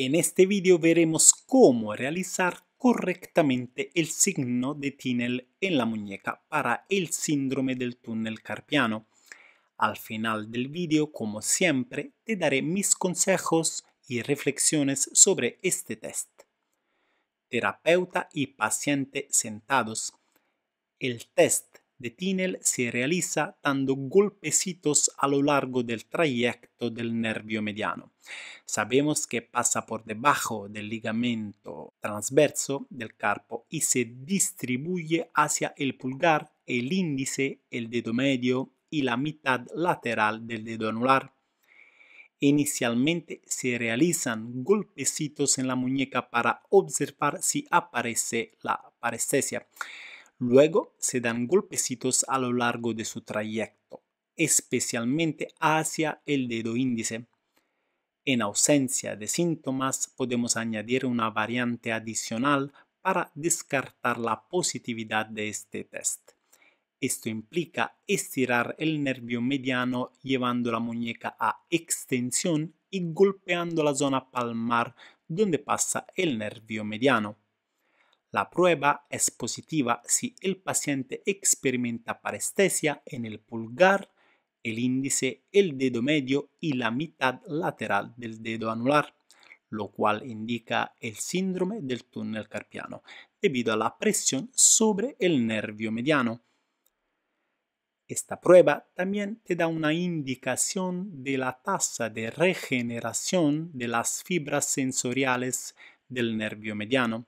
En este vídeo veremos cómo realizar correctamente el signo de TINEL en la muñeca para el síndrome del túnel carpiano. Al final del vídeo, como siempre, te daré mis consejos y reflexiones sobre este test. Terapeuta y paciente sentados. El test de Tinel se realiza dando golpecitos a lo largo del trayecto del nervio mediano. Sabemos que pasa por debajo del ligamento transverso del carpo y se distribuye hacia el pulgar, el índice, el dedo medio y la mitad lateral del dedo anular. Inicialmente se realizan golpecitos en la muñeca para observar si aparece la parestesia. Luego se dan golpecitos a lo largo de su trayecto, especialmente hacia el dedo índice. En ausencia de síntomas podemos añadir una variante adicional para descartar la positividad de este test. Esto implica estirar el nervio mediano llevando la muñeca a extensión y golpeando la zona palmar donde pasa el nervio mediano. La prueba es positiva si el paciente experimenta parestesia en el pulgar, el índice, el dedo medio y la mitad lateral del dedo anular, lo cual indica el síndrome del túnel carpiano debido a la presión sobre el nervio mediano. Esta prueba también te da una indicación de la tasa de regeneración de las fibras sensoriales del nervio mediano.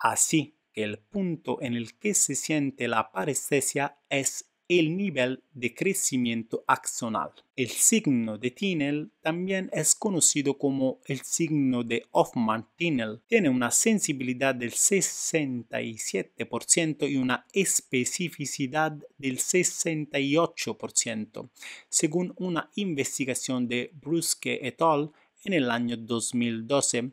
Así que el punto en el que se siente la parestesia es el nivel de crecimiento axonal. El signo de Tinel también es conocido como el signo de Hoffman-Tinel. Tiene una sensibilidad del 67% y una especificidad del 68%, según una investigación de Brusque et al. en el año 2012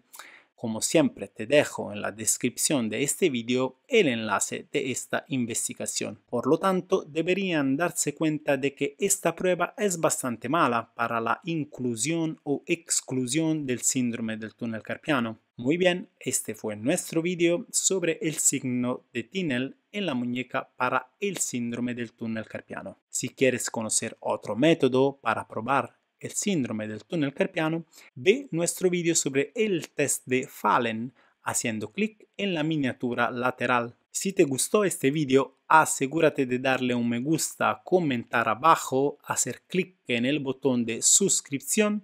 como siempre te dejo en la descripción de este video el enlace de esta investigación. Por lo tanto, deberían darse cuenta de que esta prueba es bastante mala para la inclusión o exclusión del síndrome del túnel carpiano. Muy bien, este fue nuestro vídeo sobre el signo de TINEL en la muñeca para el síndrome del túnel carpiano. Si quieres conocer otro método para probar el síndrome del túnel carpiano, ve nuestro vídeo sobre el test de Fallen haciendo clic en la miniatura lateral. Si te gustó este vídeo, asegúrate de darle un me gusta, comentar abajo, hacer clic en el botón de suscripción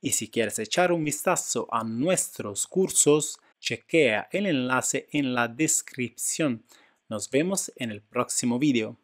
y si quieres echar un vistazo a nuestros cursos, chequea el enlace en la descripción. Nos vemos en el próximo vídeo.